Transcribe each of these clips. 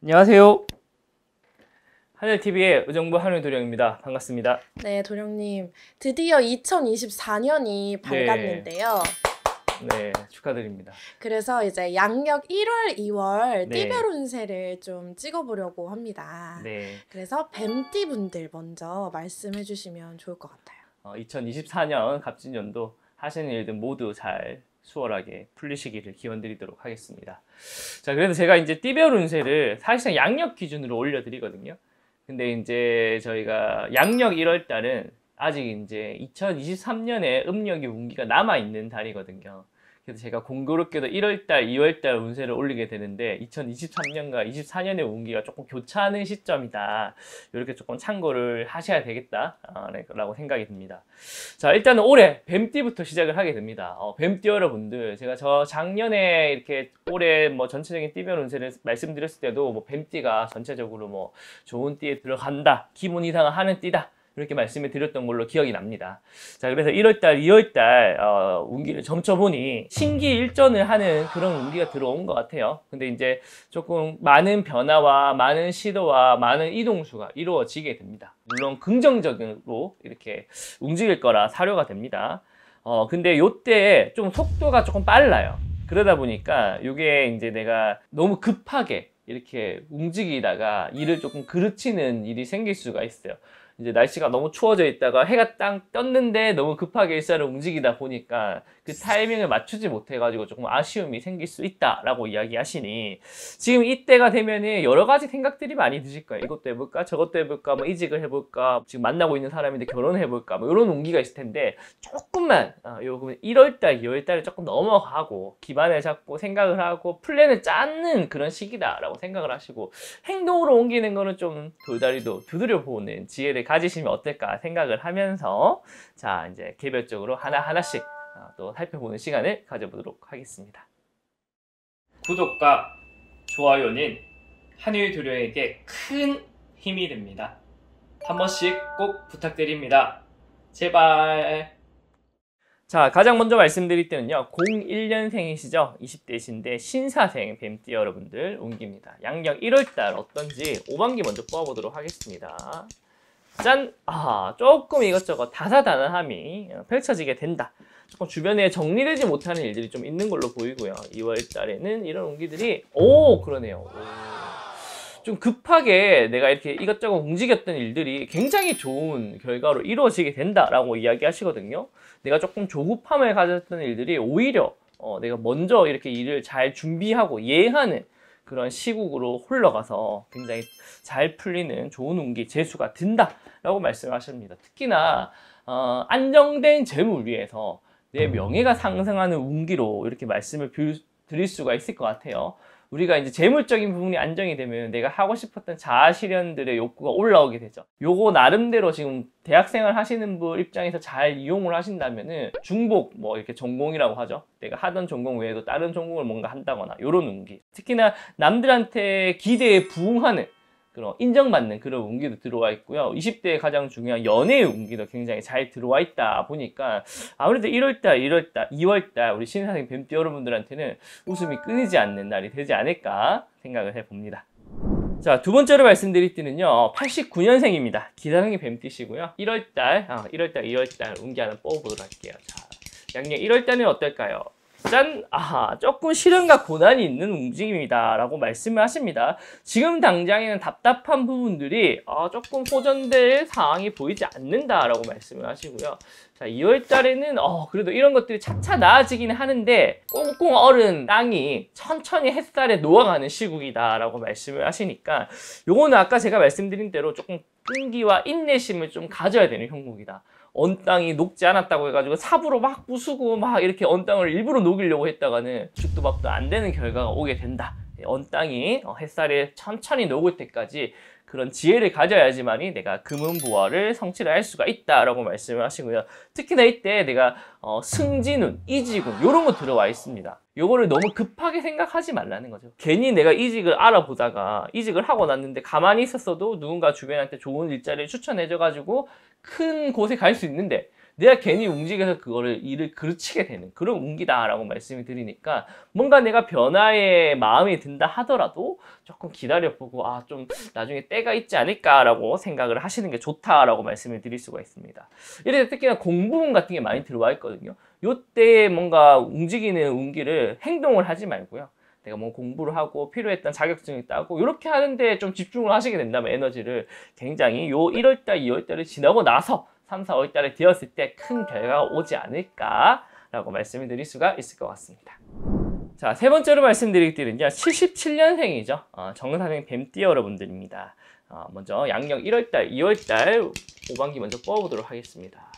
안녕하세요. 하늘TV의 의정부 한울 도령입니다. 반갑습니다. 네, 도령님. 드디어 2024년이 밝았는데요. 네, 축하드립니다. 그래서 이제 양력 1월, 2월 띠별 운세를 좀 찍어보려고 합니다. 네. 그래서 뱀띠 분들 먼저 말씀해 주시면 좋을 것 같아요. 어, 2024년 갑진년도 하시는 일들 모두 잘 수월하게 풀리시기를 기원드리도록 하겠습니다. 자, 그래서 제가 이제 띠별 운세를 사실상 양력 기준으로 올려드리거든요. 근데 이제 저희가 양력 1월 달은 아직 이제 2023년에 음력이 운기가 남아 있는 달이거든요. 그래서 제가 공교롭게도 1월달, 2월달 운세를 올리게 되는데 2023년과 24년의 운기가 조금 교차하는 시점이다. 이렇게 조금 참고를 하셔야 되겠다라고 아, 네, 생각이 듭니다. 자, 일단은 올해 뱀띠부터 시작을 하게 됩니다. 어, 뱀띠 여러분들, 제가 저 작년에 이렇게 올해 뭐 전체적인 띠별 운세를 말씀드렸을 때도 뭐 뱀띠가 전체적으로 뭐 좋은 띠에 들어간다, 기분 이상을 하는 띠다. 그렇게 말씀을 드렸던 걸로 기억이 납니다. 자, 그래서 1월달, 2월달 어, 운기를 점쳐보니 신기 일전을 하는 그런 운기가 들어온 것 같아요. 근데 이제 조금 많은 변화와 많은 시도와 많은 이동수가 이루어지게 됩니다. 물론 긍정적으로 이렇게 움직일 거라 사료가 됩니다. 어, 근데 요때 좀 속도가 조금 빨라요. 그러다 보니까 이게 이제 내가 너무 급하게 이렇게 움직이다가 일을 조금 그르치는 일이 생길 수가 있어요. 이제 날씨가 너무 추워져 있다가 해가 딱 떴는데 너무 급하게 일사를 움직이다 보니까 그 타이밍을 맞추지 못해가지고 조금 아쉬움이 생길 수 있다라고 이야기하시니 지금 이때가 되면은 여러 가지 생각들이 많이 드실 거예요. 이것도 해볼까, 저것도 해볼까, 뭐 이직을 해볼까, 지금 만나고 있는 사람인데 결혼해볼까, 뭐 이런 온기가 있을 텐데 조금만 어, 요금 1월달, 2월달을 조금 넘어가고 기반을 잡고 생각을 하고 플랜을 짜는 그런 시기다라고 생각을 하시고 행동으로 옮기는 거는 좀 돌다리도 두드려 보는 지혜를 가지시면 어떨까 생각을 하면서 자 이제 개별적으로 하나하나씩 어, 또 살펴보는 시간을 가져보도록 하겠습니다. 구독과 좋아요는 한일 두려에게 큰 힘이 됩니다. 한 번씩 꼭 부탁드립니다. 제발. 자, 가장 먼저 말씀드릴 때는요. 01년생이시죠? 20대신데 신사생 뱀띠 여러분들 옮깁니다. 양력 1월달 어떤지 5반기 먼저 뽑아보도록 하겠습니다. 짠! 아, 조금 이것저것 다사다난함이 펼쳐지게 된다. 조금 주변에 정리되지 못하는 일들이 좀 있는 걸로 보이고요. 2월 달에는 이런 온기들이, 오! 그러네요. 오. 좀 급하게 내가 이렇게 이것저것 움직였던 일들이 굉장히 좋은 결과로 이루어지게 된다라고 이야기하시거든요. 내가 조금 조급함을 가졌던 일들이 오히려 어, 내가 먼저 이렇게 일을 잘 준비하고 예하는 그런 시국으로 흘러가서 굉장히 잘 풀리는 좋은 운기 재수가 든다라고 말씀하십니다. 특히나 어, 안정된 재물 위에서 내 음. 명예가 상승하는 운기로 이렇게 말씀을 드릴 수가 있을 것 같아요. 우리가 이제 재물적인 부분이 안정이 되면 내가 하고 싶었던 자아 실현들의 욕구가 올라오게 되죠. 요거 나름대로 지금 대학생활 하시는 분 입장에서 잘 이용을 하신다면은 중복 뭐 이렇게 전공이라고 하죠. 내가 하던 전공 외에도 다른 전공을 뭔가 한다거나 요런 운기. 특히나 남들한테 기대에 부응하는 그런 인정받는 그런 운기도 들어와 있고요. 20대에 가장 중요한 연애의 운기도 굉장히 잘 들어와 있다 보니까 아무래도 1월달, 1월달, 2월달 우리 신사생 뱀띠 여러분들한테는 웃음이 끊이지 않는 날이 되지 않을까 생각을 해봅니다. 자, 두 번째로 말씀드릴 때는요, 89년생입니다. 기사생이 뱀띠시고요. 1월달, 아, 1월달, 2월달 운기 하나 뽑아보도록 할게요. 자, 양력 1월달은 어떨까요? 짠! 아하, 조금 실현과 고난이 있는 움직임이다 라고 말씀을 하십니다. 지금 당장에는 답답한 부분들이 아, 조금 호전될 상황이 보이지 않는다 라고 말씀을 하시고요. 자, 2월달에는 어, 그래도 이런 것들이 차차 나아지긴 하는데 꽁꽁 얼은 땅이 천천히 햇살에 놓아가는 시국이다 라고 말씀을 하시니까 요거는 아까 제가 말씀드린 대로 조금 끈기와 인내심을 좀 가져야 되는 형국이다. 언 땅이 녹지 않았다고 해가지고 삽으로 막 부수고 막 이렇게 언 땅을 일부러 녹이려고 했다가는 죽도 밥도 안 되는 결과가 오게 된다. 언 땅이 어, 햇살에 천천히 녹을 때까지 그런 지혜를 가져야지만이 내가 금은보화를 성취를 할 수가 있다라고 말씀을 하시고요. 특히나 이때 내가 어, 승진운, 이직운 이런 거 들어와 있습니다. 요거를 너무 급하게 생각하지 말라는 거죠. 괜히 내가 이직을 알아보다가 이직을 하고 났는데 가만히 있었어도 누군가 주변한테 좋은 일자리를 추천해줘가지고 큰 곳에 갈 수 있는데 내가 괜히 움직여서 그거를 일을 그르치게 되는 그런 운기다라고 말씀을 드리니까 뭔가 내가 변화에 마음이 든다 하더라도 조금 기다려보고 아 좀 나중에 때가 있지 않을까라고 생각을 하시는 게 좋다라고 말씀을 드릴 수가 있습니다. 이래 서 특히나 공부문 같은 게 많이 들어와 있거든요. 요때 뭔가 움직이는 운기를 행동을 하지 말고요. 내가 뭐 공부를 하고 필요했던 자격증이 따고 이렇게 하는데 좀 집중을 하시게 된다면 에너지를 굉장히 요 1월달, 2월달을 지나고 나서 3, 4, 5일달에 되었을 때 큰 결과가 오지 않을까라고 말씀을 드릴 수가 있을 것 같습니다. 자, 세 번째로 말씀드릴 띠는 77년생이죠. 어, 정사생 뱀띠 여러분들입니다. 어, 먼저 양력 1월달, 2월달 5반기 먼저 뽑아보도록 하겠습니다.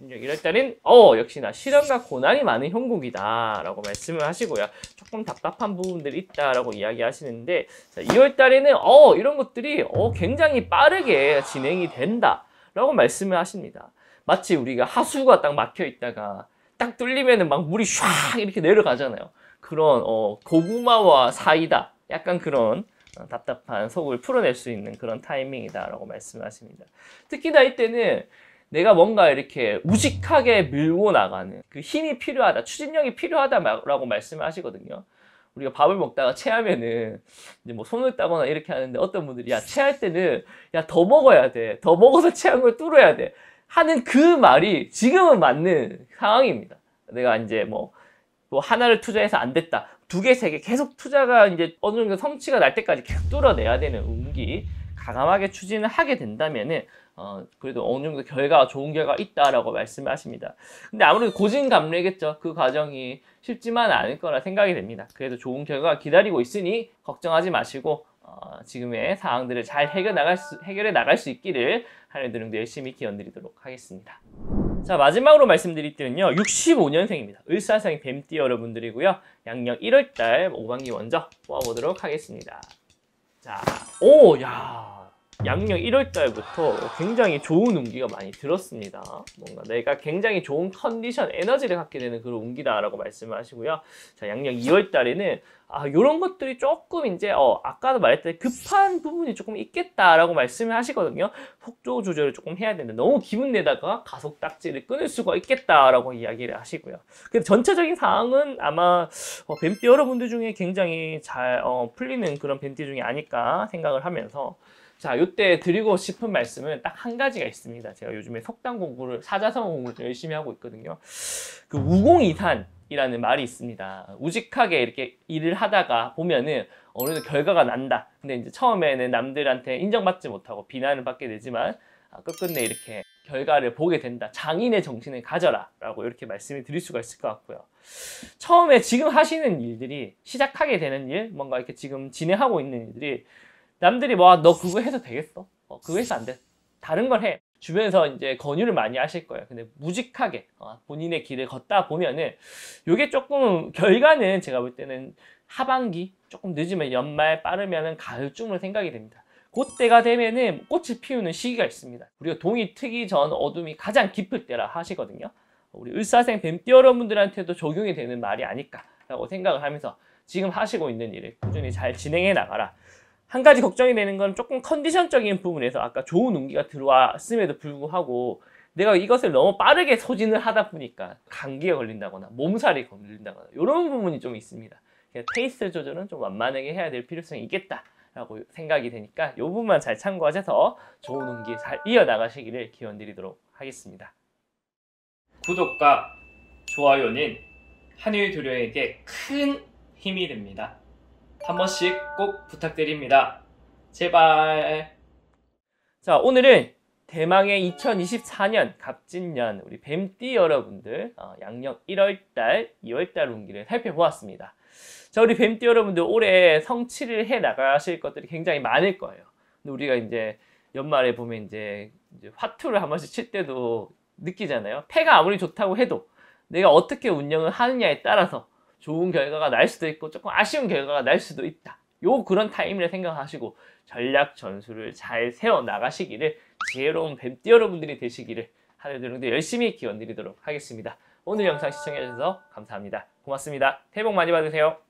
1월달은 어 역시나 시련과 고난이 많은 형국이다 라고 말씀을 하시고요. 조금 답답한 부분들이 있다라고 이야기하시는데 2월달에는 어 이런 것들이 어 굉장히 빠르게 진행이 된다. 라고 말씀을 하십니다. 마치 우리가 하수가 딱 막혀 있다가 딱 뚫리면은 막 물이 샥 이렇게 내려가잖아요. 그런 어, 고구마와 사이다 약간 그런 어, 답답한 속을 풀어낼 수 있는 그런 타이밍이다라고 말씀하십니다. 특히나 이때는 내가 뭔가 이렇게 우직하게 밀고 나가는 그 힘이 필요하다, 추진력이 필요하다라고 말씀하시거든요. 우리가 밥을 먹다가 체하면은 이제 뭐 손을 따거나 이렇게 하는데 어떤 분들이 야 체할 때는 야 더 먹어야 돼 더 먹어서 체한 걸 뚫어야 돼 하는 그 말이 지금은 맞는 상황입니다. 내가 이제 뭐, 뭐 하나를 투자해서 안 됐다. 두 개, 세 개 계속 투자가 이제 어느 정도 성취가 날 때까지 계속 뚫어내야 되는 운기 강함하게 추진을 하게 된다면은 어, 그래도 어느 정도 결과가 좋은 결과가 있다라고 말씀 하십니다. 근데 아무래도 고진감래겠죠. 그 과정이 쉽지만 않을 거라 생각이 됩니다. 그래도 좋은 결과가 기다리고 있으니 걱정하지 마시고 어, 지금의 상황들을 잘 해결 나갈 수, 해결해 나갈 수 있기를 하늘의 능도 열심히 기원드리도록 하겠습니다. 자 마지막으로 말씀드릴 때는요 65년생입니다 을사생 뱀띠 여러분들이고요 양력 1월달 5반기 먼저 뽑아보도록 하겠습니다 자오야 양력 1월달부터 굉장히 좋은 운기가 많이 들었습니다. 뭔가 내가 굉장히 좋은 컨디션, 에너지를 갖게 되는 그런 운기다라고 말씀을 하시고요. 자, 양력 2월달에는 아, 요런 것들이 조금 이제 어, 아까도 말했듯이 급한 부분이 조금 있겠다라고 말씀을 하시거든요. 속도 조절을 조금 해야 되는데 너무 기분 내다가 가속 딱지를 끊을 수가 있겠다라고 이야기를 하시고요. 근데 전체적인 상황은 아마 어, 뱀띠 여러분들 중에 굉장히 잘 어, 풀리는 그런 뱀띠 중에 아닐까 생각을 하면서 자, 요때 드리고 싶은 말씀은 딱 한 가지가 있습니다. 제가 요즘에 석당 공부를, 사자성 어 공부를 열심히 하고 있거든요. 그 우공이산이라는 말이 있습니다. 우직하게 이렇게 일을 하다가 보면은 어느 정도 결과가 난다. 근데 이제 처음에는 남들한테 인정받지 못하고 비난을 받게 되지만 아, 끝끝내 이렇게 결과를 보게 된다. 장인의 정신을 가져라. 라고 이렇게 말씀을 드릴 수가 있을 것 같고요. 처음에 지금 하시는 일들이 시작하게 되는 일, 뭔가 이렇게 지금 진행하고 있는 일들이 남들이 뭐너 아, 그거 해도 되겠어? 어, 그거 해서 안 돼. 다른 걸 해. 주변에서 이제 권유를 많이 하실 거예요. 근데 무직하게 어, 본인의 길을 걷다 보면은 이게 조금 결과는 제가 볼 때는 하반기 조금 늦으면 연말 빠르면은 가을쯤으로 생각이 됩니다. 그때가 되면은 꽃을 피우는 시기가 있습니다. 우리가 동이 트기 전 어둠이 가장 깊을 때라 하시거든요. 우리 을사생 뱀띠 여러분들한테도 적용이 되는 말이 아닐까라고 생각을 하면서 지금 하시고 있는 일을 꾸준히 잘 진행해 나가라. 한 가지 걱정이 되는 건 조금 컨디션적인 부분에서 아까 좋은 운기가 들어왔음에도 불구하고 내가 이것을 너무 빠르게 소진을 하다 보니까 감기에 걸린다거나 몸살이 걸린다거나 이런 부분이 좀 있습니다. 페이스 조절은 좀 완만하게 해야 될 필요성이 있겠다라고 생각이 되니까 이 부분만 잘 참고하셔서 좋은 운기 잘 이어나가시기를 기원드리도록 하겠습니다. 구독과 좋아요는 한의두려에게 큰 힘이 됩니다. 한 번씩 꼭 부탁드립니다. 제발. 자, 오늘은 대망의 2024년 갑진년 우리 뱀띠 여러분들 어, 양력 1월달, 2월달 운기를 살펴보았습니다. 자, 우리 뱀띠 여러분들 올해 성취를 해 나가실 것들이 굉장히 많을 거예요. 근데 우리가 이제 연말에 보면 이제, 이제 화투를 한 번씩 칠 때도 느끼잖아요. 패가 아무리 좋다고 해도 내가 어떻게 운영을 하느냐에 따라서 좋은 결과가 날 수도 있고 조금 아쉬운 결과가 날 수도 있다. 요 그런 타임을 생각하시고 전략 전술을 잘 세워 나가시기를 지혜로운 뱀띠 여러분들이 되시기를 하늘드롱도 열심히 기원 드리도록 하겠습니다. 오늘 영상 시청해주셔서 감사합니다. 고맙습니다. 새해 복 많이 받으세요.